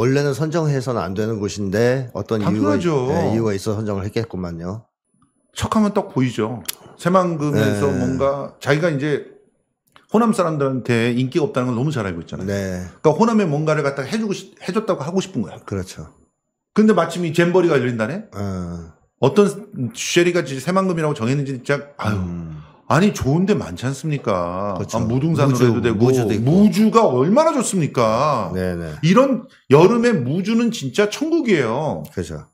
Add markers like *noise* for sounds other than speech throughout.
원래는 선정해서는 안 되는 곳인데 어떤 이유가, 네, 이유가 있어 선정을 했겠구만요. 척하면 딱 보이죠. 새만금에서 네. 뭔가 자기가 이제 호남 사람들한테 인기가 없다는 걸 너무 잘 알고 있잖아요. 네. 그러니까 호남에 뭔가를 갖다 해주고 해줬다고 하고 싶은 거야. 그렇죠. 근데 마침 이 잼버리가 열린다네. 어. 떤쉐리가 새만금이라고 정했는지 진짜 아유 음. 아니 좋은데 많지 않습니까? 그렇죠. 아, 무등산 무주, 해도 되고 무주도 있고. 무주가 얼마나 좋습니까? 네네. 이런 여름에 무주는 진짜 천국이에요. 그렇죠.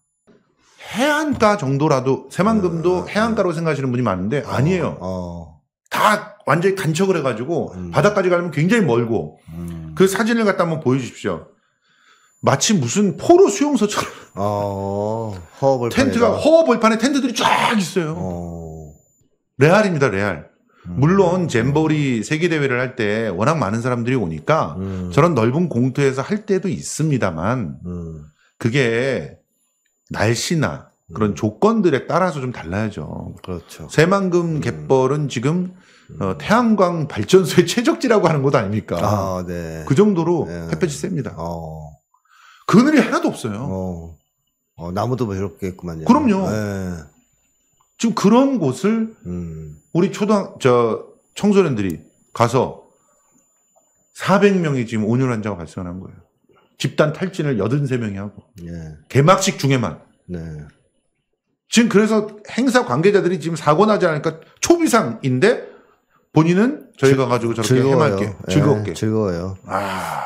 해안가 정도라도 새만금도 어, 해안가로 어. 생각하시는 분이 많은데 어, 아니에요. 어, 다 완전히 간척을 해가지고 음. 바닥까지 가려면 굉장히 멀고 음. 그 사진을 갖다 한번 보여주십시오. 마치 무슨 포로 수용소처럼 어, 허허벌판 텐트가 허허벌판에 텐트들이 쫙 있어요. 어. 레알입니다, 레알. 음. 물론 잼버리 세계 대회를 할 때 워낙 많은 사람들이 오니까 음. 저런 넓은 공터에서 할 때도 있습니다만 음. 그게 날씨나 그런 음. 조건들에 따라서 좀 달라야죠. 그렇죠. 새만금 음. 갯벌은 지금 음. 어, 태양광 발전소의 *laughs* 최적지라고 하는 것 아닙니까? 아, 네. 그 정도로 네. 햇볕이 셉니다. 어. 그늘이 하나도 없어요. 어. 어, 나무도 뭐 이렇게 있구만요. 그럼요. 네. 지금 그런 곳을 음. 우리 초등 저 청소년들이 가서 400명이 지금 온열 환자가 발생한 거예요. 집단 탈진을 83명이 하고 예. 개막식 중에만. 네. 지금 그래서 행사 관계자들이 지금 사고 나지 않으니까 초비상인데 본인은 저희가 즐, 가지고 저렇게 즐거워요. 해맑게 예, 즐겁게 예, 즐거워요. 아.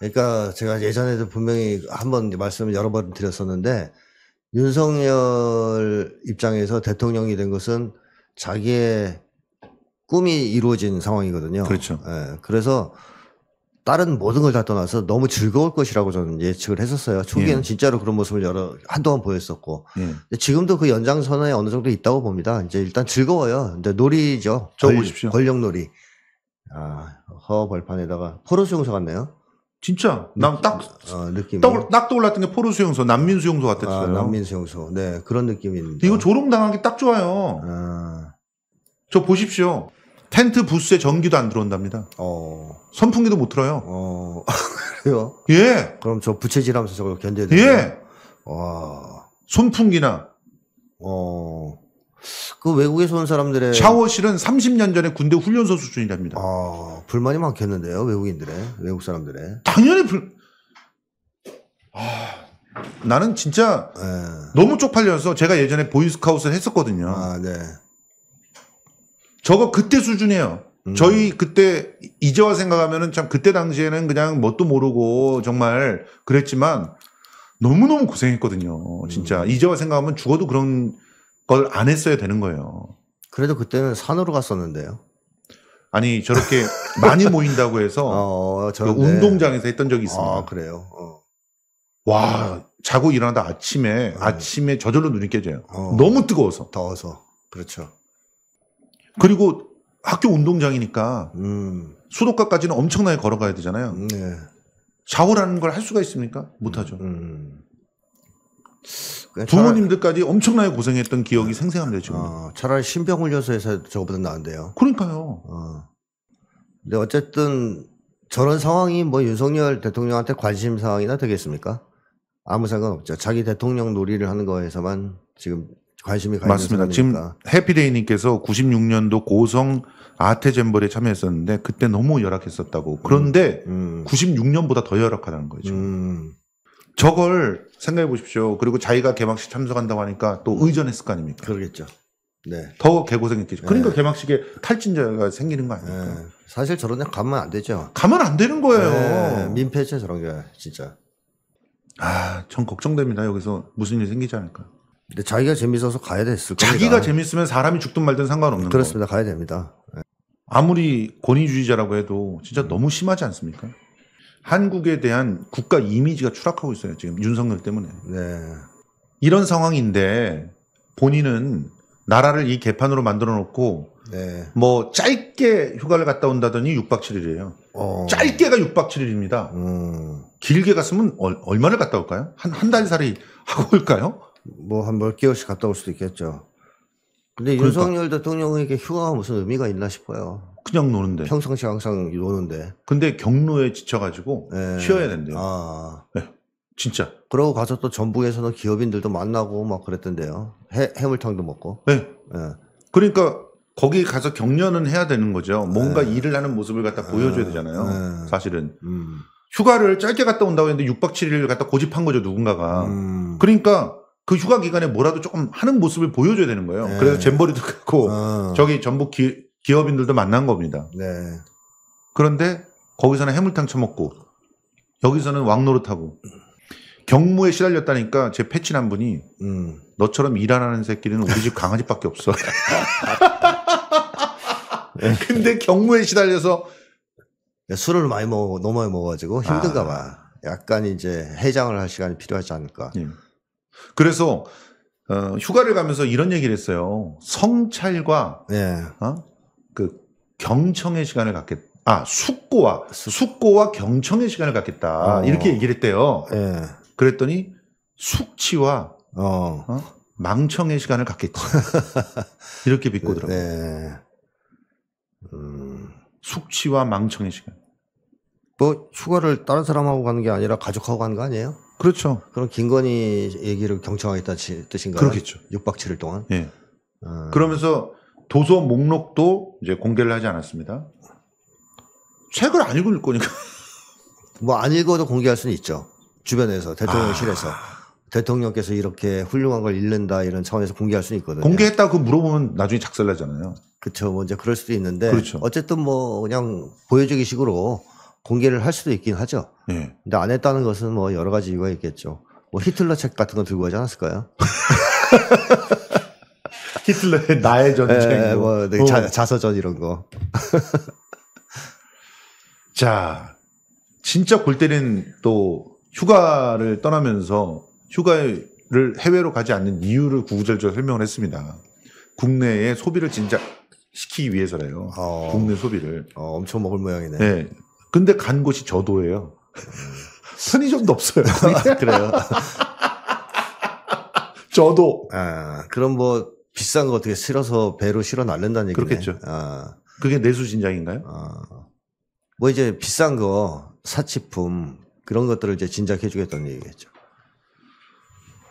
그러니까 제가 예전에도 분명히 한 번 말씀을 여러 번 드렸었는데 윤석열 입장에서 대통령이 된 것은 자기의 꿈이 이루어진 상황이거든요. 그렇죠. 예, 그래서 다른 모든 걸 다 떠나서 너무 즐거울 것이라고 저는 예측을 했었어요. 초기에는 예. 진짜로 그런 모습을 여러 한동안 보였었고 예. 지금도 그 연장선에 어느 정도 있다고 봅니다. 이제 일단 즐거워요. 근데 놀이죠. 저 보십시오. 권력놀이. 아, 허 벌판에다가 포로수 용사 같네요. 진짜 난딱 어, 느낌 떡, 딱 떠올랐던 게 포르 수용소 난민 수용소 아, 같았어요. 아, 난민 수용소 네 그런 느낌입니다. 이거 조롱 당하기 딱 좋아요. 아... 저 보십시오. 텐트 부스에 전기도 안 들어온답니다. 어... 선풍기도 못 틀어요. 어... *laughs* 그래요? 예. 그럼 저 부채질하면서 저걸 견뎌야 돼요. 예. 와. 선풍기나 어... 그 외국에서 온 사람들의 샤워실은 30년 전에 군대 훈련소 수준이랍니다. 아, 불만이 많겠는데요, 외국인들의 외국 사람들의. 당연히 불. 아, 나는 진짜 네. 너무 쪽팔려서 제가 예전에 보이스카우트를 했었거든요. 아, 네. 저거 그때 수준이에요. 음. 저희 그때 이제와 생각하면은 참 그때 당시에는 그냥 뭣도 모르고 정말 그랬지만 너무너무 고생했거든요. 진짜 음. 이제와 생각하면 죽어도 그런 걸안 했어야 되는 거예요. 그래도 그때는 산으로 갔었는데요. 아니 저렇게 *laughs* 많이 모인다고 해서 어, 어 그 운동장에서 했던 적이 아, 있습니다. 아, 그래요. 어. 와 자고 일어나다 아침에 네. 아침에 저절로 눈이 깨져요. 어. 너무 뜨거워서 더워서 그렇죠. 그리고 학교 운동장이니까 음. 수도가까지는 엄청나게 걸어가야 되잖아요. 음, 네. 샤워라는 걸 할 수가 있습니까? 못하죠. 음. 음. 그러니까 부모님들까지 엄청나게 고생했던 기억이 네. 생생합니다 지금. 어, 차라리 신병훈 련소에서 저거보다 나은데요. 그러니까요. 어. 근데 어쨌든 저런 상황이 뭐 윤석열 대통령한테 관심 사항이나 되겠습니까? 아무 상관없죠. 자기 대통령 놀이를 하는 거에서만 지금 관심이 가는 맞습니다. 상황이니까. 지금 해피데이님께서 96년도 고성 아테젠벌에 참여했었는데 그때 너무 열악했었다고. 그런데 음, 음. 96년보다 더 열악하다는 거죠. 음. 저걸 생각해 보십시오. 그리고 자기가 개막식 참석한다고 하니까 또 의전했을 거 아닙니까? 그러겠죠. 네. 더 개고생했겠죠. 네. 그러니까 네. 개막식에 탈진자가 생기는 거 아닙니까? 네. 사실 저런 데 가면 안 되죠. 가면 안 되는 거예요. 네. 민폐죠, 저런 게, 진짜. 아, 전 걱정됩니다. 여기서 무슨 일이 생기지 않을까. 근데 자기가 재밌어서 가야 됐을 겁니다. 자기가 재밌으면 사람이 죽든 말든 상관없는 그렇습니다. 거. 그렇습니다. 가야 됩니다. 네. 아무리 권위주의자라고 해도 진짜 너무 심하지 않습니까? 한국에 대한 국가 이미지가 추락하고 있어요. 지금 윤석열 때문에. 네. 이런 상황인데 본인은 나라를 이 개판으로 만들어 놓고 네. 뭐 짧게 휴가를 갔다 온다더니 6박 7일이에요. 어. 짧게가 6박 7일입니다. 음. 길게 갔으면 얼, 얼마를 갔다 올까요? 한 한 달 살이 하고 올까요? 뭐한 몇 개월씩 갔다 올 수도 있겠죠. 근데 그러니까. 윤석열 대통령에게 휴가가 무슨 의미가 있나 싶어요. 그냥 노는데. 평상시 항상 노는데. 근데 경로에 지쳐가지고 네. 쉬어야 된대요. 아. 네. 진짜. 그러고 가서 또 전북에서는 기업인들도 만나고 막 그랬던데요. 해, 해물탕도 먹고. 네. 네. 그러니까 거기 가서 격려는 해야 되는 거죠. 뭔가 예. 일을 하는 모습을 갖다 보여줘야 되잖아요. 사실은. 음. 휴가를 짧게 갔다 온다고 했는데 6박 7일 갖다 고집한 거죠, 누군가가. 음. 그러니까 그 휴가 기간에 뭐라도 조금 하는 모습을 보여줘야 되는 거예요. 네. 그래서 잼버리도 그렇고 어. 저기 전북 기, 업인들도 만난 겁니다. 네. 그런데 거기서는 해물탕 처먹고 여기서는 왕노릇하고 경무에 시달렸다니까 제 패친 한 분이 음. 너처럼 일하는 새끼는 우리 집 강아지밖에 없어. 네. *laughs* 근데 경무에 시달려서 네, 술을 많이 먹어 너무 많이 먹어가지고 힘든가 아. 봐. 약간 이제 해장을 할 시간이 필요하지 않을까. 예. 그래서 어, 휴가를 가면서 이런 얘기를 했어요. 성찰과 네. 어? 그 경청의 시간을 갖겠. 아 숙고와 숙고와 경청의 시간을 갖겠다 어. 이렇게 얘기를 했대요. 네. 그랬더니 숙취와 어. 어? 망청의 시간을 갖겠다 *laughs* 이렇게 비꼬더라고요. 네. 음. 숙취와 망청의 시간. 뭐 휴가를 다른 사람하고 가는 게 아니라 가족하고 가는 거 아니에요? 그렇죠. 그럼 김건희 얘기를 경청하겠다는 뜻인가요? 그렇겠죠. 6박 7일 동안. 예. 음. 그러면서 도서 목록도 이제 공개를 하지 않았습니다. 책을 안 읽을 거니까. *laughs* 뭐 안 읽어도 공개할 수는 있죠. 주변에서 대통령실에서 아... 대통령께서 이렇게 훌륭한 걸 읽는다 이런 차원에서 공개할 수는 있거든요. 공개했다고 그 물어보면 나중에 작살나잖아요. 그렇죠. 뭐 이제 그럴 수도 있는데 그렇죠. 어쨌든 뭐 그냥 보여주기 식으로 공개를 할 수도 있긴 하죠. 예. 근데 안 했다는 것은 뭐 여러 가지 이유가 있겠죠. 뭐 히틀러 책 같은 거 들고 가지 않았을까요? *laughs* 히틀러의 나의 전쟁, 예, 뭐 되게 어. 자, 자서전 이런 거. *laughs* 자, 진짜 골 때린 또 휴가를 떠나면서 휴가를 해외로 가지 않는 이유를 구구절절 설명을 했습니다. 국내에 소비를 진작 시키기 위해서래요. 어, 국내 소비를. 어, 엄청 먹을 모양이네. 네. 근데 간 곳이 저도예요. 음. 편의점도 없어요. *laughs* 그래요. 저도. 아, 그럼 뭐 비싼 거 어떻게 실어서 배로 실어 날린다는 얘기네. 그렇겠죠. 아. 그게 내수진작인가요? 아. 뭐 이제 비싼 거 사치품 그런 것들을 이제 진작해 주겠다는 얘기겠죠.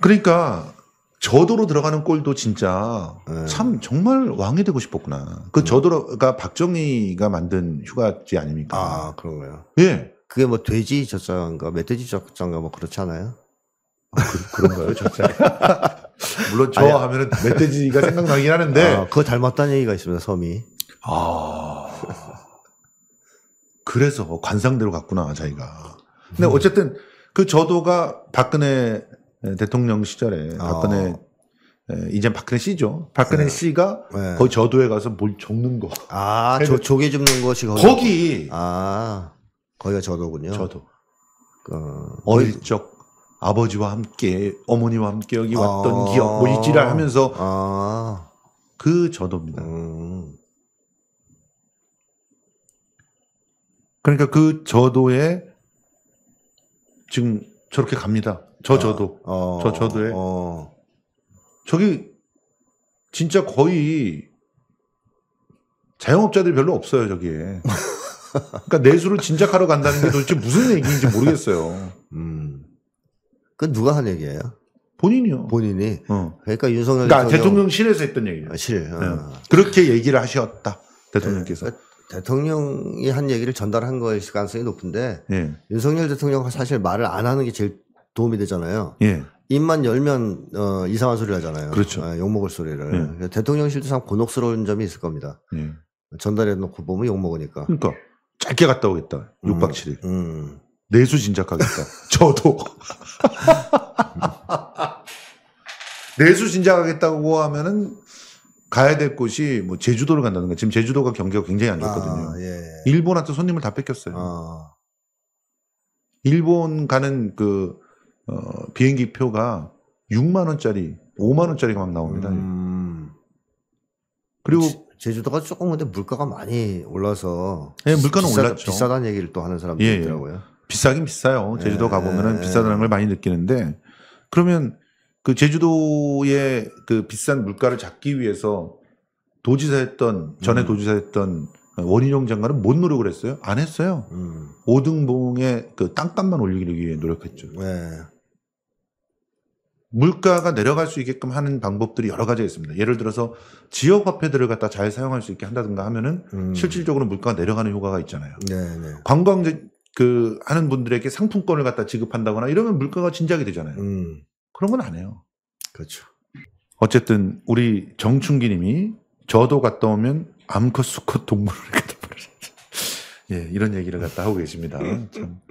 그러니까 저도로 들어가는 골도 진짜 네. 참 정말 왕이 되고 싶었구나. 그 음. 저도로가 박정희가 만든 휴가지 아닙니까? 아 그런가요? 예. 그게 뭐 돼지 젖장인가 뭐 멧돼지 젖장인가 뭐 그렇지 않아요? 아, 그, 런가요 *laughs* 젖장? 물론 저 아니, 아. 하면은 멧돼지가 생각나긴 하는데 아, 그거 닮았다는 얘기가 있습니다 섬이. 아 그래서 관상대로 갔구나 자기가. 근데 음. 어쨌든 그 저도가 박근혜 예, 대통령 시절에 아. 박근혜 어. 이젠 박근혜 씨죠. 박근혜 네. 씨가 네. 거의 저도에 가서 뭘 적는 거. 아, 저, 조개 줍는 것이 거기. 거기. 아, 거기가 저도군요. 저도. 어, 어릴 적 아버지와 함께 어머니와 함께 여기 왔던 아, 기억 뭐 이지랄 하면서 아, 그 저도입니다. 음. 그러니까 그 저도에 지금 저렇게 갑니다. 저 저도 아, 어, 저 저도에 어. 저기 진짜 거의 자영업자들이 별로 없어요 저기에. 그러니까 내수를 진작하러 간다는 게 도대체 무슨 얘기인지 모르겠어요. 음. 그 누가 한 얘기예요? 본인이요. 본인이. 어. 그러니까 윤석열. 그러니까 대통령실에서 했던 얘기예요. 아, 실. 어. 네. 아. 그렇게 얘기를 하셨다 대통령께서. 네. 그러니까 대통령이 한 얘기를 전달한 거일 가능성이 높은데 네. 윤석열 대통령은 사실 말을 안 하는 게 제일 도움이 되잖아요. 예. 입만 열면 어, 이상한 소리 를 하잖아요. 그렇죠. 아, 욕먹을 소리를. 예. 대통령실도 참 곤혹스러운 점이 있을 겁니다. 예. 전달해 놓고 보면 욕먹으니까. 그러니까 짧게 갔다 오겠다. 6박 음, 7일. 음. 내수 진작하겠다. *laughs* 저도. *laughs* 내수 진작하겠다고 하면은 가야 될 곳이 뭐 제주도를 간다는 거. 지금 제주도가 경기가 굉장히 안 좋거든요. 아, 예. 일본한테 손님을 다 뺏겼어요. 아. 일본 가는 그 어, 비행기 표가 6만 원짜리, 5만 원짜리가 막 나옵니다. 음. 그리고 제, 주도가 조금 근데 물가가 많이 올라서 예, 물가는 비싸, 올랐죠. 비싸다는 얘기를 또 하는 사람들이 예, 예. 있더라고요. 비싸긴 비싸요. 제주도 예. 가보면은 비싸다는 걸 많이 느끼는데 그러면 그 제주도의 그 비싼 물가를 잡기 위해서 도지사였던 전에 음. 도지사였던 원희룡 장관은 뭔 노력을 했어요? 안 했어요. 음. 오등봉의 그 땅값만 올리기 위해 노력했죠. 네. 물가가 내려갈 수 있게끔 하는 방법들이 여러 가지가 있습니다. 예를 들어서 지역 화폐들을 갖다 잘 사용할 수 있게 한다든가 하면은 음. 실질적으로 물가가 내려가는 효과가 있잖아요. 네네. 관광 그 하는 분들에게 상품권을 갖다 지급한다거나 이러면 물가가 진작이 되잖아요. 음. 그런 건 안 해요. 그렇죠. 어쨌든 우리 정충기님이 저도 갔다 오면 암컷 수컷 동물을 *laughs* 갖다 버렸어요. 예, 이런 얘기를 갖다 하고 계십니다. 참